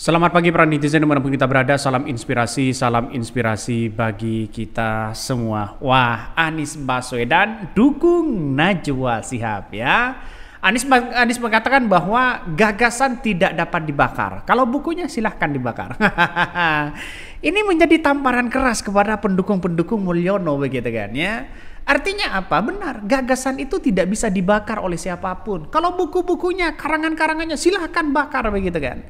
Selamat pagi para netizen dimanapun kita berada, salam inspirasi, salam inspirasi bagi kita semua. Wah, Anies Baswedan dukung Najwa Sihab ya. Anies, Anies mengatakan bahwa gagasan tidak dapat dibakar. Kalau bukunya silahkan dibakar. Ini menjadi tamparan keras kepada pendukung-pendukung Mulyono begitu kan ya. Artinya apa? Benar, gagasan itu tidak bisa dibakar oleh siapapun. Kalau buku-bukunya, karangan-karangannya silahkan bakar begitu kan.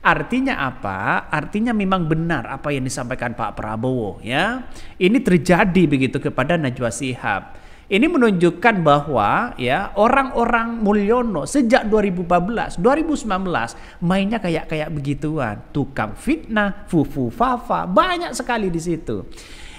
Artinya apa? Artinya memang benar apa yang disampaikan Pak Prabowo ya. Ini terjadi begitu kepada Najwa Shihab. Ini menunjukkan bahwa ya orang-orang Mulyono sejak 2014, 2019 mainnya kayak kayak begituan, tukang fitnah, fufu fafa, banyak sekali di situ.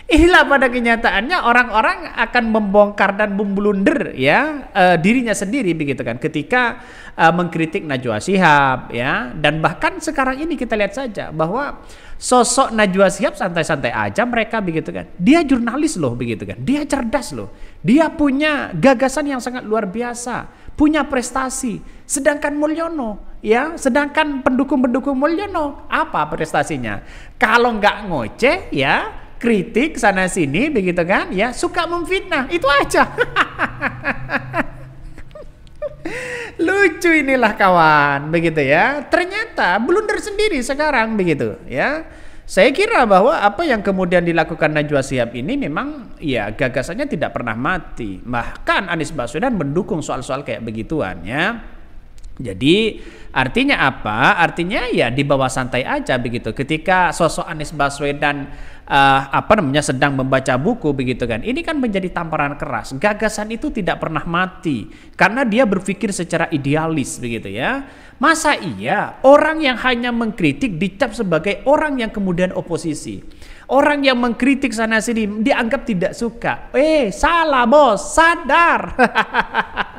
Inilah pada kenyataannya orang-orang akan membongkar dan bumbulunder ya uh, dirinya sendiri begitu kan ketika uh, mengkritik Najwa Shihab ya dan bahkan sekarang ini kita lihat saja bahwa sosok Najwa Shihab santai-santai aja mereka begitu kan. Dia jurnalis loh begitu kan. Dia cerdas loh. Dia punya gagasan yang sangat luar biasa, punya prestasi. Sedangkan Mulyono ya, sedangkan pendukung-pendukung Mulyono apa prestasinya? Kalau nggak ngoceh ya, kritik sana sini begitu kan ya suka memfitnah itu aja lucu inilah kawan begitu ya ternyata blunder sendiri sekarang begitu ya saya kira bahwa apa yang kemudian dilakukan Najwa Siap ini memang ya gagasannya tidak pernah mati bahkan Anies Baswedan mendukung soal-soal kayak begituan ya jadi artinya apa? Artinya ya di bawah santai aja begitu. Ketika sosok Anies Baswedan uh, apa namanya sedang membaca buku begitu kan. Ini kan menjadi tamparan keras. Gagasan itu tidak pernah mati karena dia berpikir secara idealis begitu ya. Masa iya orang yang hanya mengkritik dicap sebagai orang yang kemudian oposisi. Orang yang mengkritik sana sini dianggap tidak suka. Eh, salah bos, sadar.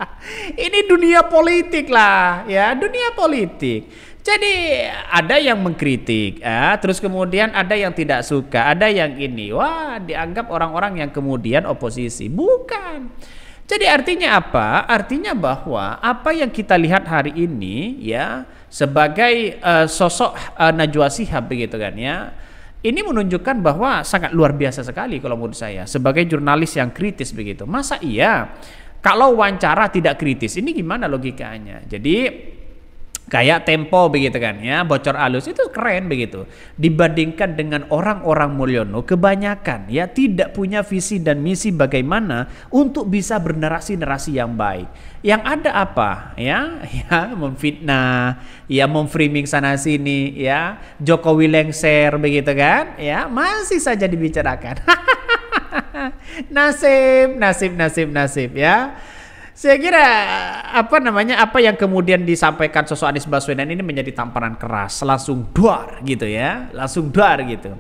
ini dunia politik lah, ya dunia politik. Jadi ada yang mengkritik, ya, terus kemudian ada yang tidak suka, ada yang ini, wah dianggap orang-orang yang kemudian oposisi, bukan. Jadi artinya apa? Artinya bahwa apa yang kita lihat hari ini, ya sebagai uh, sosok uh, Najwa Sihab begitu kan, ya. Ini menunjukkan bahwa sangat luar biasa sekali kalau menurut saya sebagai jurnalis yang kritis begitu. Masa iya kalau wawancara tidak kritis, ini gimana logikanya? Jadi kayak tempo begitu kan ya bocor alus itu keren begitu dibandingkan dengan orang-orang Mulyono kebanyakan ya tidak punya visi dan misi bagaimana untuk bisa bernarasi-narasi yang baik yang ada apa ya ya memfitnah ya memframing sana sini ya Jokowi lengser begitu kan ya masih saja dibicarakan nasib, nasib, nasib, nasib ya. Saya kira apa namanya apa yang kemudian disampaikan sosok Anies Baswedan ini menjadi tamparan keras, langsung duar gitu ya, langsung duar gitu.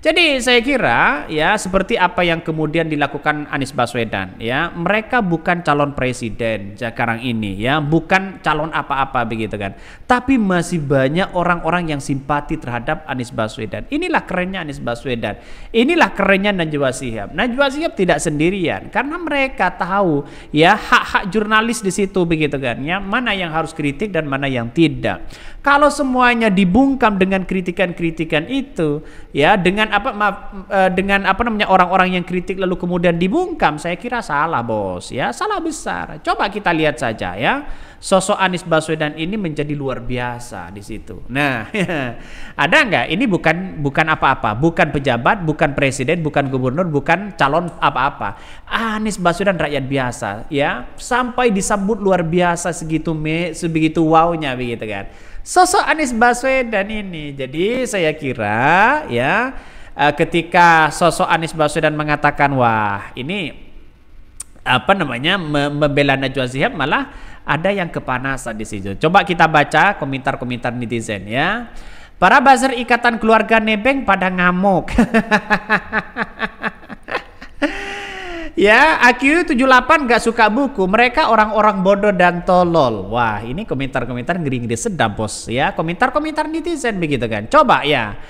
Jadi saya kira ya seperti apa yang kemudian dilakukan Anies Baswedan ya mereka bukan calon presiden sekarang ini ya bukan calon apa-apa begitu kan tapi masih banyak orang-orang yang simpati terhadap Anies Baswedan inilah kerennya Anies Baswedan inilah kerennya Najwa Shihab Najwa Shihab tidak sendirian karena mereka tahu ya hak-hak jurnalis di situ begitu kan ya mana yang harus kritik dan mana yang tidak kalau semuanya dibungkam dengan kritikan-kritikan itu ya dengan apa maaf eh, dengan apa namanya orang-orang yang kritik lalu kemudian dibungkam saya kira salah bos ya salah besar coba kita lihat saja ya sosok Anies Baswedan ini menjadi luar biasa di situ nah ada nggak ini bukan bukan apa-apa bukan pejabat bukan presiden bukan gubernur bukan calon apa-apa Anies Baswedan rakyat biasa ya sampai disambut luar biasa segitu me sebegitu wownya begitu kan sosok Anies Baswedan ini. Jadi saya kira ya uh, ketika sosok Anies Baswedan mengatakan wah ini apa namanya membela Najwa Zihab malah ada yang kepanasan di situ. Coba kita baca komentar-komentar netizen ya. Para buzzer ikatan keluarga Nebeng pada ngamuk. ya, AQ78 gak suka buku. Mereka orang-orang bodoh dan tolol. Wah, ini komentar-komentar ngeri-ngeri sedap bos ya. Komentar-komentar netizen begitu kan. Coba ya.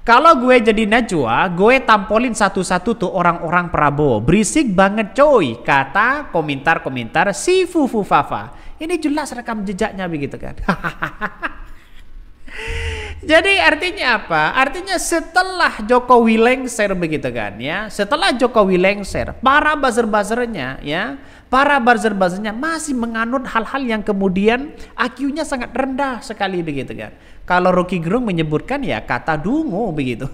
Kalau gue jadi Najwa, gue tampolin satu-satu tuh orang-orang Prabowo. Berisik banget coy, kata komentar-komentar si Fufu Fafa. Ini jelas rekam jejaknya begitu kan. Jadi artinya apa? Artinya setelah Jokowi lengser begitu kan ya. Setelah Jokowi lengser, para buzzer-buzzernya ya, para buzzer-buzzernya masih menganut hal-hal yang kemudian iq sangat rendah sekali begitu kan. Kalau Rocky Gerung menyebutkan ya kata dungu begitu.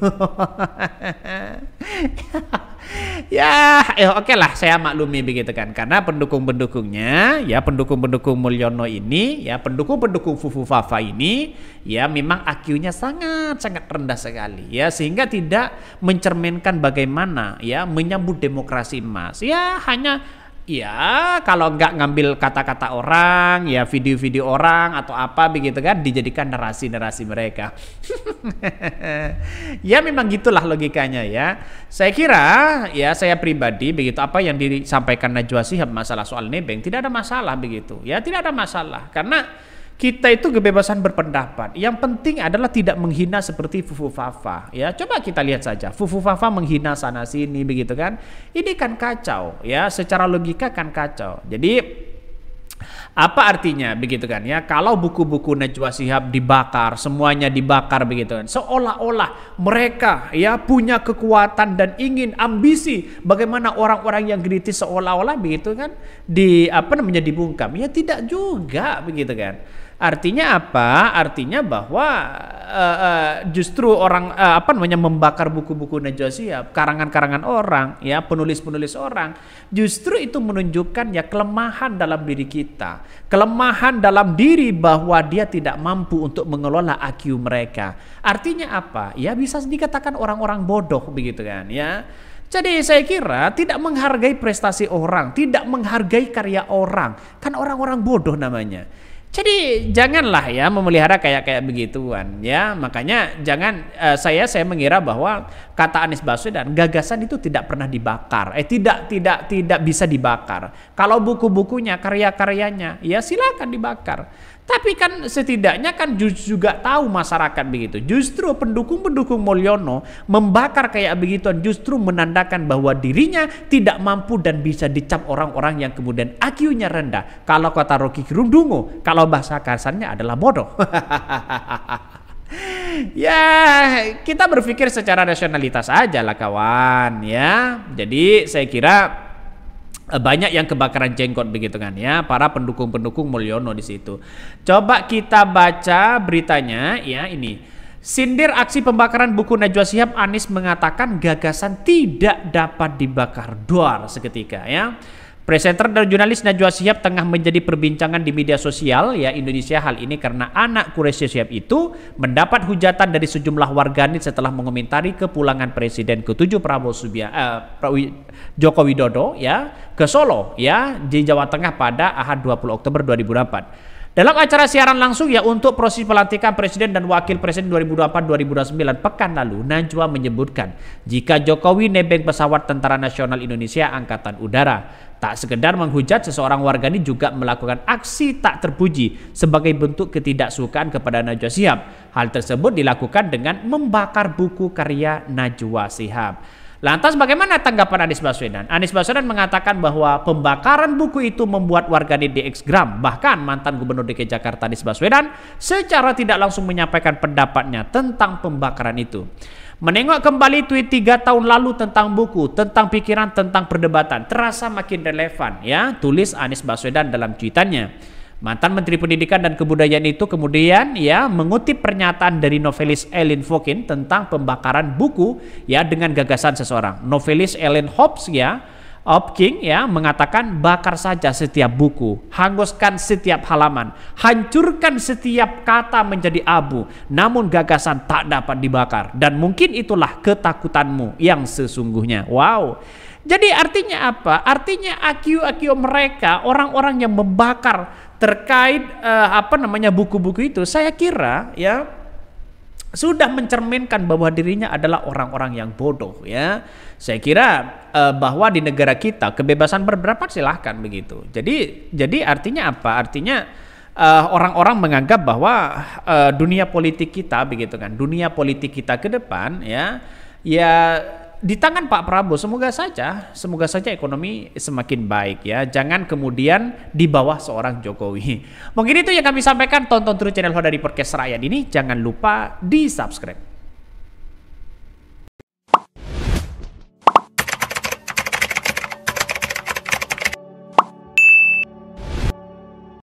Ya ya eh, oke okay lah saya maklumi begitu kan karena pendukung-pendukungnya ya pendukung-pendukung Mulyono ini ya pendukung-pendukung Fufu Fafa ini ya memang iq sangat-sangat rendah sekali ya sehingga tidak mencerminkan bagaimana ya menyambut demokrasi emas ya hanya Ya, kalau nggak ngambil kata-kata orang, ya video-video orang atau apa begitu kan dijadikan narasi-narasi mereka. ya memang gitulah logikanya ya. Saya kira ya saya pribadi begitu apa yang disampaikan Najwa Sihab masalah soal nebeng tidak ada masalah begitu. Ya tidak ada masalah karena kita itu kebebasan berpendapat. Yang penting adalah tidak menghina seperti Fufu Fafa. Ya, coba kita lihat saja. Fufu Fafa menghina sana sini begitu kan. Ini kan kacau ya, secara logika kan kacau. Jadi apa artinya begitu kan ya kalau buku-buku Najwa sihab dibakar semuanya dibakar begitu kan seolah-olah mereka ya punya kekuatan dan ingin ambisi bagaimana orang-orang yang kritis seolah-olah begitu kan di apa namanya dibungkam ya tidak juga begitu kan Artinya apa? Artinya bahwa uh, uh, justru orang uh, apa namanya membakar buku-buku Najwa Shihab, karangan-karangan orang, ya penulis-penulis orang, justru itu menunjukkan ya kelemahan dalam diri kita, kelemahan dalam diri bahwa dia tidak mampu untuk mengelola IQ mereka. Artinya apa? Ya bisa dikatakan orang-orang bodoh begitu kan, ya. Jadi saya kira tidak menghargai prestasi orang, tidak menghargai karya orang, kan orang-orang bodoh namanya. Jadi janganlah ya memelihara kayak kayak begituan ya. Makanya jangan uh, saya saya mengira bahwa kata Anies Baswedan gagasan itu tidak pernah dibakar. Eh tidak tidak tidak bisa dibakar. Kalau buku-bukunya, karya-karyanya ya silakan dibakar. Tapi kan setidaknya kan juga tahu masyarakat begitu. Justru pendukung-pendukung Mulyono membakar kayak begitu, justru menandakan bahwa dirinya tidak mampu dan bisa dicap orang-orang yang kemudian iq rendah. Kalau kata Rocky Kirundungo, kalau bahasa kasarnya adalah bodoh. ya kita berpikir secara rasionalitas aja lah kawan ya. Jadi saya kira Eh, banyak yang kebakaran jenggot begitu kan ya para pendukung-pendukung Mulyono di situ. Coba kita baca beritanya ya ini. Sindir aksi pembakaran buku Najwa Sihab Anies mengatakan gagasan tidak dapat dibakar duar seketika ya. Presenter dan jurnalis Najwa Shihab tengah menjadi perbincangan di media sosial ya Indonesia hal ini karena anak Quraisy Shihab itu mendapat hujatan dari sejumlah warganet setelah mengomentari kepulangan Presiden ke-7 Prabowo Subia, eh, Joko Widodo ya ke Solo ya di Jawa Tengah pada Ahad 20 Oktober 2004. Dalam acara siaran langsung ya untuk proses pelantikan Presiden dan Wakil Presiden 2024-2029 pekan lalu, Najwa menyebutkan jika Jokowi nebeng pesawat Tentara Nasional Indonesia Angkatan Udara. Tak sekedar menghujat, seseorang warga ini juga melakukan aksi tak terpuji sebagai bentuk ketidaksukaan kepada Najwa Sihab. Hal tersebut dilakukan dengan membakar buku karya Najwa Sihab. Lantas bagaimana tanggapan Anies Baswedan? Anies Baswedan mengatakan bahwa pembakaran buku itu membuat warga DX gram. Bahkan mantan Gubernur DKI Jakarta Anies Baswedan secara tidak langsung menyampaikan pendapatnya tentang pembakaran itu. Menengok kembali tweet tiga tahun lalu tentang buku, tentang pikiran, tentang perdebatan, terasa makin relevan ya, tulis Anies Baswedan dalam cuitannya. Mantan Menteri Pendidikan dan Kebudayaan itu kemudian ya mengutip pernyataan dari novelis Ellen Fokin tentang pembakaran buku ya dengan gagasan seseorang. Novelis Ellen Hobbs ya Hopking ya mengatakan bakar saja setiap buku, hanguskan setiap halaman, hancurkan setiap kata menjadi abu, namun gagasan tak dapat dibakar dan mungkin itulah ketakutanmu yang sesungguhnya. Wow. Jadi artinya apa? Artinya akio-akio mereka, orang-orang yang membakar terkait uh, apa namanya buku-buku itu saya kira ya sudah mencerminkan bahwa dirinya adalah orang-orang yang bodoh ya. Saya kira uh, bahwa di negara kita kebebasan berpendapat silahkan begitu. Jadi jadi artinya apa? Artinya eh, orang-orang uh, menganggap bahwa uh, dunia politik kita begitu kan dunia politik kita ke depan ya ya di tangan Pak Prabowo semoga saja semoga saja ekonomi semakin baik ya jangan kemudian di bawah seorang Jokowi mungkin itu yang kami sampaikan tonton terus channel Hoda di podcast Rakyat ini jangan lupa di subscribe